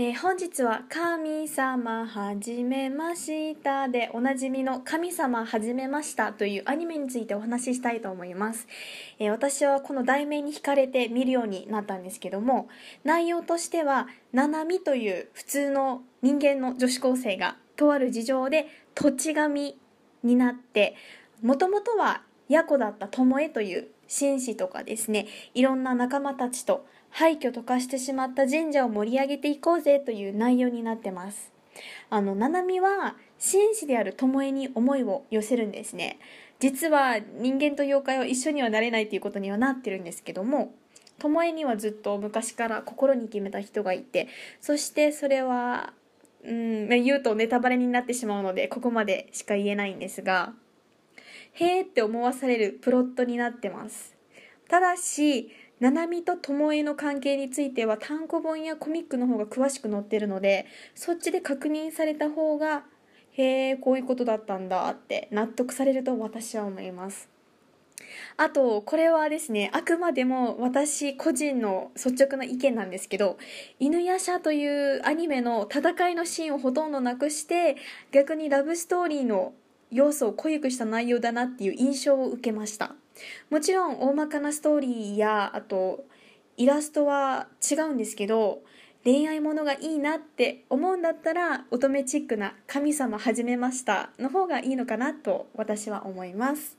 えー、本日は「神様はじめました」でおなじみの「神様はじめました」というアニメについてお話ししたいと思います、えー、私はこの題名に惹かれて見るようになったんですけども内容としてはななみという普通の人間の女子高生がとある事情で土地神になってもともとはヤコだった巴という紳士とかですねいろんな仲間たちと廃墟とかしてしまった神社を盛り上げていこうぜという内容になってます。あの七海は紳士である巴に思いを寄せるんですね実は人間と妖怪は一緒にはなれないということにはなってるんですけども巴にはずっと昔から心に決めた人がいてそしてそれはうん言うとネタバレになってしまうのでここまでしか言えないんですがへーって思わされるプロットになってますただし七海と巴の関係については単行本やコミックの方が詳しく載ってるのでそっちで確認された方がへえこういうことだったんだって納得されると私は思いますあとこれはですねあくまでも私個人の率直な意見なんですけど「犬夜叉」というアニメの戦いのシーンをほとんどなくして逆にラブストーリーの要素を濃ゆくした内容だなっていう印象を受けましたもちろん大まかなストーリーやあとイラストは違うんですけど恋愛ものがいいなって思うんだったら乙女チックな「神様始めました」の方がいいのかなと私は思います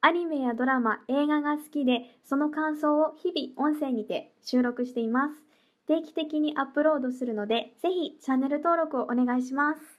アニメやドラマ映画が好きでその感想を日々音声にて収録しています定期的にアップロードするのでぜひチャンネル登録をお願いします